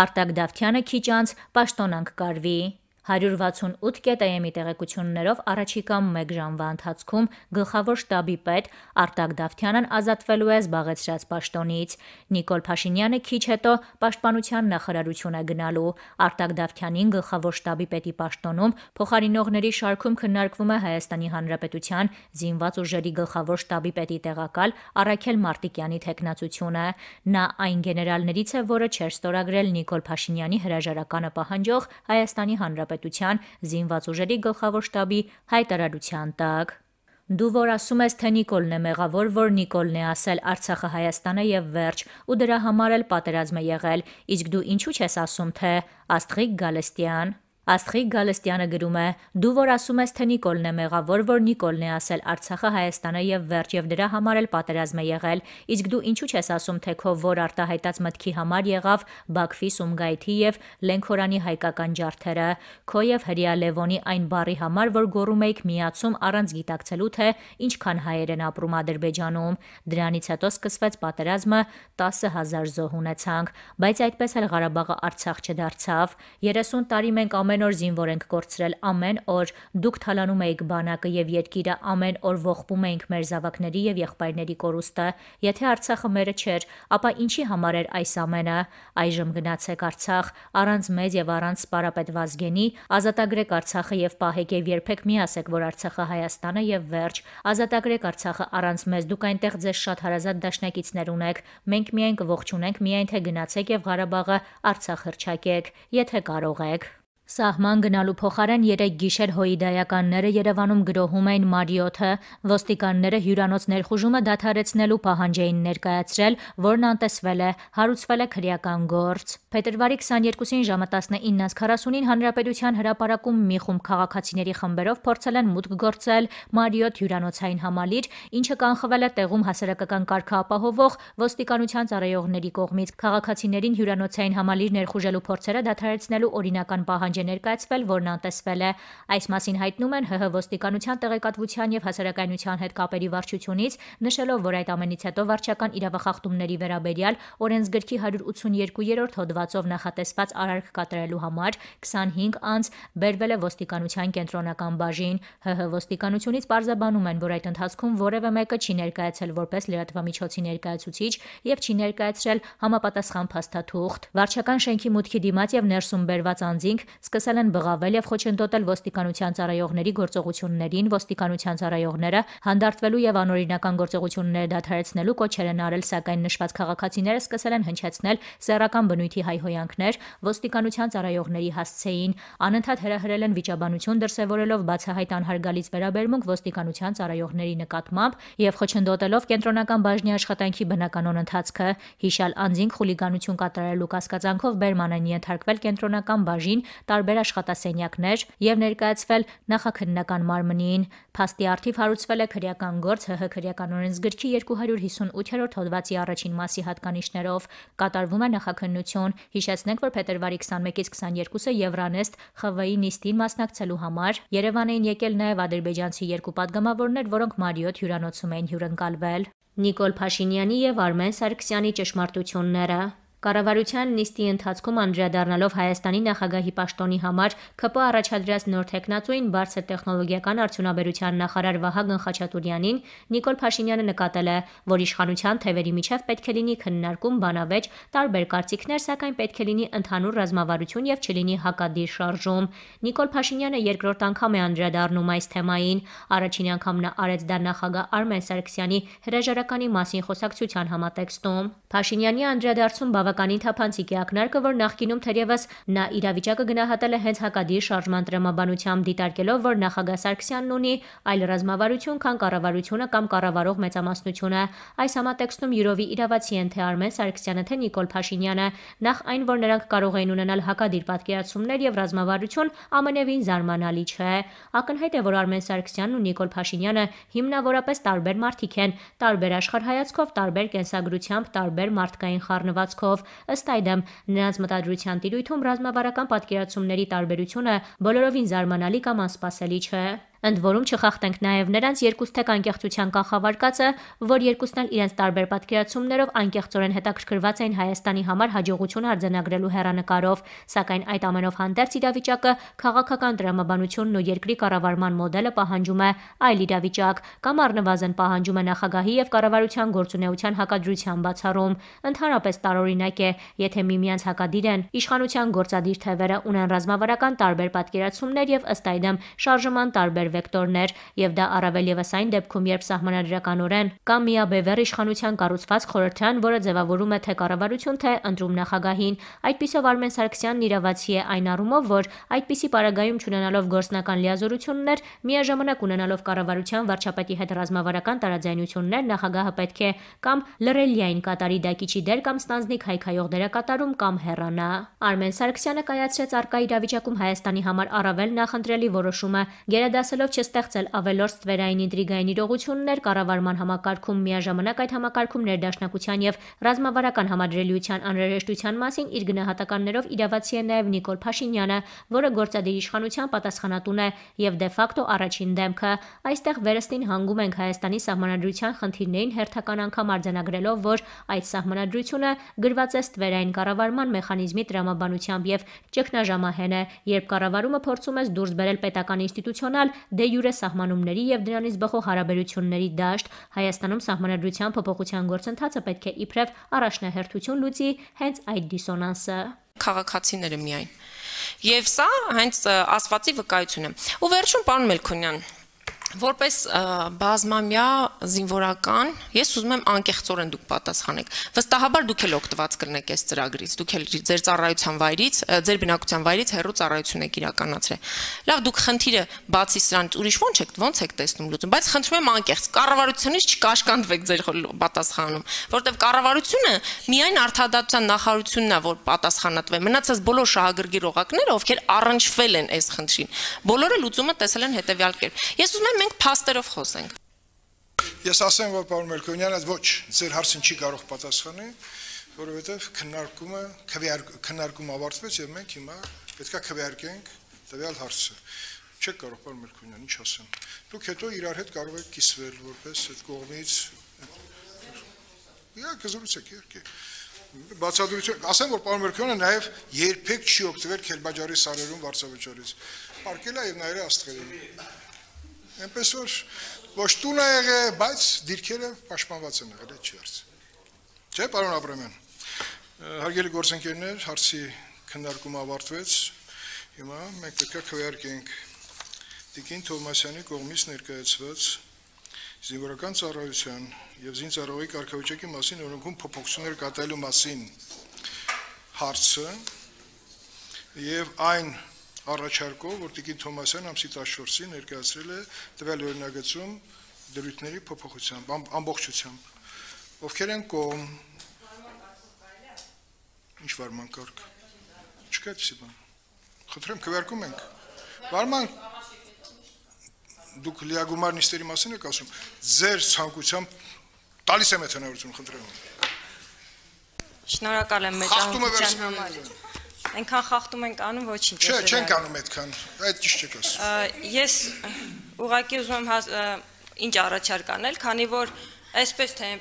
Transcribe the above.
Արտակ Դավթյանը քիչ անց պաշտոնանկ կարվի։ 168 կետայեմի տեղեկություններով առաջիկա 1 ժամվա ընթացքում գլխավոր շտաբի պետ Արտակ Դավթյանն ազատվելու է զբաղեցրած պաշտոնից։ Նիկոլ Փաշինյանը քիչ հետո պաշտպանության նախարարություն է գնալու։ Արտակ Դավթյանին գլխավոր շտաբի պետի պաշտոնում փոխարինողների շարքում քննարկվում է Հայաստանի Հանրապետության զինված ուժերի գլխավոր շտաբի պետի տեղակալ Արաքել Մարտիկյանի թեկնածությունը։ Նա այն գեներալներից է, որը չեր ստորագրել Նիկոլ Փաշինյանի հրաժարականը պահանջող Հայաստանի Հանրապետության Հանրապետության զինված ուժերի գլխավոր շտաբի հայտարարության տակ։ Դու որ ասում ես, թե Նիկոլն է մեղավոր, որ Նիկոլն է ասել Արցախը Հայաստանը եւ վերջ, ու դրա համար էլ պատերազմ է եղել, իսկ դու ինչու՞ ես ասում, թե Աստղիկ Գալստյան Աստղիկ Գալստյանը գրում է. «Դու որ ասում ես, թե Նիկոլն է մեղավոր, որ Նիկոլն է ասել Արցախը Հայաստանը եւ վերջ եւ դրա համար էլ պատերազմ է եղել, իսկ դու ինչու չես ասում, թե քո որ արտահայտած մտքի համար եղավ Բաքվի, Սումգայիթի եւ Լենքորանի հայկական ջարդերը, քո եւ Հրիա Լևոնի այն բարի համար, որ գոռում էիք միացում առանց գիտակցելու թե ինչքան հայեր են ապրում Ադրբեջանում։ Դրանից հետո սկսվեց պատերազմը, 10000 զոհ ունեցանք, բայց այդպես էլ Ղարաբաղը Արցախ չդարձավ։ 30 տարի մենք ամեն ամեն օր զինվոր ենք կորցրել, ամեն օր դուք թալանում էիք բանակը եւ երկիրը, ամեն օր ողբում էինք մեր զավակների եւ եղբայրների կորուստը, եթե Արցախը մերը չէր, ապա ինչի համար էր այս ամենը։ Այժմ գնացեք Արցախ, առանց մեզ եւ առանց Սպարապետ Վազգենի, ազատագրեք Արցախը եւ պահեք եւ երբեք մի ասեք, որ Արցախը Հայաստանը եւ վերջ։ Ազատագրեք Արցախը առանց մեզ, դուք այնտեղ ձեզ շատ հարազատ դաշնակիցներ ունեք։ Մենք միայն կողջունենք, միայն թե գնացեք եւ Ղարաբաղը Արցախ հրճակեք, եթե կարող եք։ Սահման գնալու փոխարեն երեք գիշեր հոիդայականները Երևանում գրոհում էին Մարիոթը, ոստիկանները հյուրանոց ներխուժումը դադարեցնելու պահանջ էին ներկայացրել, որն անտեսվել է, հարուցվել է քրեական գործ։ Փետրվարի 22-ին ժամը 19:40-ին Հանրապետության հրապարակում մի խումբ քաղաքացիների խմբերով փորձել են մուտք գործել Մարիոթ հյուրանոցային համալիր, ինչը կանխվել է տեղում հասարակական կարգը ապահովող ոստիկանության ծառայողների կողմից։ Քաղաքացիներին հյուրանոցային համալիր ներխուժելու փորձերը դադարեցնելու օրինական պահանջ պահանջ է ներկայացվել, որն անտեսվել է։ Այս մասին հայտնում են ՀՀ ոստիկանության տեղեկատվության եւ հասարակայնության հետ կապերի վարչությունից, նշելով, որ այդ ամենից հետո վարչական իրավախախտումների վերաբերյալ օրենսգրքի 182-րդ հոդվածով նախատեսված արարք կատարելու համար 25 անձ բերվել է ոստիկանության կենտրոնական բաժին։ ՀՀ ոստիկանությունից պարզաբանում են, որ այդ ընթացքում որևէ մեկը չի ներկայացել որպես լրատվամիջոցի ներկայացուցիչ եւ չի ներկայացրել համապատասխան փաստաթուղթ։ Վարչական շենքի մուտքի դիմաց եւ ներսում բերված անձինք սկսել են բղավել եւ խոչընդոտել ոստիկանության ծառայողների գործողություններին, ոստիկանության ծառայողները հանդարտվելու եւ անօրինական գործողությունները դադարեցնելու կոչեր են արել, սակայն նշված քաղաքացիները սկսել են հնչեցնել սեռական բնույթի հայհոյանքներ, ոստիկանության ծառայողների հասցեին, անընդհատ հրահրել են վիճաբանություն դրսևորելով բացահայտ անհարգալից վերաբերմունք ոստիկանության ծառայողների նկատմամբ եւ խոչընդոտելով կենտրոնական բաժնի աշխատանքի բնականոն ընթացքը, հիշալ անձին խուլիգանություն կատարելու կասկածանքով բերման են ենթարկվել կենտրոնական բաժին, տարբեր աշխատասենյակներ եւ ներկայացվել նախաքննական մարմնին։ Փաստի արդիվ հարուցվել է քրեական գործ ՀՀ քրեական օրենսգրքի 258-րդ հոդվածի առաջին մասի հատկանիշներով։ Կատարվում է նախաքննություն։ Հիշեցնենք, որ փետրվարի 21-ից 22-ը Եվրանեստ ԽՎ-ի նիստին մասնակցելու համար Երևանին եկել նաեւ ադրբեջանցի երկու падգամավորներ, որոնք Մարիոթ հյուրանոցում էին հյուրընկալվել։ Նիկոլ Փաշինյանի եւ Արմեն Սարգսյանի ճշմարտությունները Կառավարության նիստի ընթացքում անդրադառնալով Հայաստանի նախագահի պաշտոնի համար ԿՊ առաջադրած նոր տեխնացուին բարձր տեխնոլոգիական արդյունաբերության նախարար Վահագն Խաչատուրյանին Նիկոլ Փաշինյանը նկատել է, որ իշխանության թևերի միջև պետք է լինի քննարկում բանավեճ, տարբեր կարծիքներ, սակայն պետք է լինի ընդհանուր ռազմավարություն եւ չլինի հակադիր շարժում։ Նիկոլ Փաշինյանը երկրորդ անգամ է անդրադառնում այս թեմային։ Առաջին անգամ նա արեց դա նախագահ Արմեն Սարգսյանի հրաժարականի մասին խոսակցության համատեքստում։ Փաշինյանի անդրադարձում բավ բավականին թափանցիկ է ակնարկը, որ նախկինում թերևս նա իրավիճակը գնահատել է հենց հակադիր շարժման տրամաբանությամբ դիտարկելով, որ նախագահ Սարգսյանն ունի այլ ռազմավարություն, քան կառավարությունը կամ կառավարող մեծամասնությունը։ Այս համատեքստում յուրովի իրավացի են թե Արմեն Սարգսյանը, թե Նիկոլ Փաշինյանը, նախ այն, որ նրանք կարող էին ունենալ հակադիր պատկերացումներ եւ ռազմավարություն ամենևին զարմանալի չէ։ Ակնհայտ է, որ Արմեն Սարգսյանն ու Նիկոլ Փաշինյանը հիմնավորապես տարբեր մարդիկ են, տարբեր աշխարհայացքով, տարբեր կենսագրությամբ, տարբեր մարդկային խառնվածքով ոլորտով։ Ըստ այդմ, նրանց մտադրության տիրույթում ռազմավարական պատկերացումների տարբերությունը բոլորովին զարմանալի կամ անսպասելի չէ։ Ընդ որում չխախտենք նաև նրանց երկուստեք անկեղծության կանխավարկածը, որ երկուսն էլ իրենց տարբեր պատկերացումներով անկեղծորեն հետաքրքրված էին Հայաստանի համար հաջողություն արձանագրելու հերանեկարով, սակայն այդ ամենով հանդերձ իրավիճակը քաղաքական դրամաբանությունն ու երկրի կառավարման մոդելը պահանջում է այլ իրավիճակ կամ առնվազն պահանջում է նախագահի եւ կառավարության գործունեության հակադրության բացառում։ Ընդհանրապես տարօրինակ է, եթե միմյանց հակադիր են իշխանության գործադիր թևերը ունեն ռազմավարական տարբեր պատկերացումներ եւ ըստ այդմ շարժման տարբեր տարբեր վեկտորներ, եւ դա առավել եւս այն դեպքում, երբ սահմանադրականորեն կամ միաբևեռ իշխանության կառուցված խորհրդան, որը ձևավորում է թե կառավարություն, թե ընդրում նախագահին։ Այդպիսով Արմեն Սարգսյանն իրավացի է այն առումով, որ այդպիսի պարագայում ճանանալով գործնական լիազորություններ, միաժամանակ ունենալով կառավարության վարչապետի հետ ռազմավարական տարաձայնություններ, նախագահը պետք է կամ լրելիային կատարի դակիչի դեր կամ ստանձնիկ հայքայող դերակատարում կամ հեռանա։ Արմեն Սարգսյանը կայացրեց արկա իրավիճակում Հայաստանի համար առավել նախընտրելի որոշումը՝ գերադասել փորձելով չստեղծել ավելորդ ստվերային ինտրիգային իրողություններ կառավարման համակարգում միաժամանակ այդ համակարգում ներդաշնակության եւ ռազմավարական համադրելիության անհրաժեշտության մասին իր գնահատականներով իրավացի է նաեւ Նիկոլ Փաշինյանը, որը գործադիր իշխանության պատասխանատուն է եւ դե ֆակտո առաջին դեմքը։ Այստեղ վերստին հանգում ենք Հայաստանի սահմանադրության խնդիրներին հերթական անգամ արձանագրելով, որ այդ սահմանադրությունը գրված է ստվերային կառավարման մեխանիզմի տրամաբանությամբ եւ ճգնաժամահեն է, երբ կառավարումը փորձում է դուրս բերել պետական ինստիտուցիոնալ դե յուրե սահմանումների եւ դրանից բխող հարաբերությունների դաշտ, Հայաստանում սահմանադրության փոփոխության գործընթացը պետք է իբրև առաջնահերթություն լուծի հենց այդ դիսոնանսը քաղաքացիները միայն։ Եվ սա հենց ասվածի վկայությունն է։ Ու վերջում պարոն Մելքոնյան, Որպես բազմամյա զինվորական, ես ուզում եմ անկեղծորեն դուք պատասխանեք։ Վստահաբար դուք էլ օգտված կլնեք այս ծրագրից։ Դուք էլ ձեր ծառայության վայրից, ձեր բնակության վայրից հերո ծառայություն եք իրականացրել։ Լավ, դուք խնդիրը բացի սրանից ուրիշ ո՞նց եք, ո՞նց եք տեսնում լուծում, բայց խնդրում եմ անկեղծ։ Կառավարությունից չկաշկանդվեք ձեր պատասխանում, որովհետև կառավարությունը միայն արդարադատության նախարարությունն է, որ պատասխանատու է։ Մնացած բոլոր շահագրգիռ օղակները, ովքեր առնչվել են այս խնդրին, բոլորը լուծումը տեսել են հետևյալ կերպ։ Ես ուզում եմ մենք փաստերով խոսենք։ Ես ասեմ, որ պարոն Մելքոնյանը ոչ, ձեր հարցին չի կարող պատասխանել, որովհետև քննարկումը քննարկում ավարտվեց եւ մենք հիմա պետքա քվեարկենք տվյալ հարցը։ Չեք կարող պարոն Մելքոնյան, ինչ ասեմ։ Դուք հետո իրար հետ կարող եք կիսվել որպես այդ կողմից։ Իա կզրուցեք իհարկե բացադրություն, ասեմ, որ պարոն Մերքյանը նաև երբեք չի օգտվել Քելբաջարի սարերում վարչավճարից։ Պարկել է եւ նայել է աստղերին։ Այնպես որ ոչ տուն է եղել, բայց դիրքերը պաշտպանված են եղել, այդ չերց։ Չէ, պարոն Աբրամյան։ Հարգելի գործընկերներ, հարցի քննարկումը ավարտվեց։ Հիմա մենք պետք է քվեարկենք Տիկին Թովմասյանի կողմից ներկայացված զինվորական ծառայության եւ զինծառայողի կարգավիճակի մասին օրենքում փոփոխություններ կատարելու մասին հարցը եւ այն առաջարկով, որ Տիկին Թոմասյան ամսի 14-ին ներկայացրել է տվյալ օրինագծում դրույթների փոփոխությամբ, ամբողջությամբ։ Ովքեր են կողմ։ Ինչ վարման կարգ։ Չկա դիսի բան։ Խնդրեմ քվերկում ենք։ Վարման դուք լիագումար նիստերի մասին եք ասում, ձեր ցանկությամբ տալիս եմ այդ հնարավորությունը, խնդրեմ։ Շնորհակալ եմ մեծ անկության համար։ Այնքան խախտում ենք անում ոչինչ։ Չէ, չենք անում այդքան։ Այդ ճիշտ չեք ասում։ Ես ուղղակի ուզում եմ ինչ առաջարկանել, քանի որ այսպես թե այնպես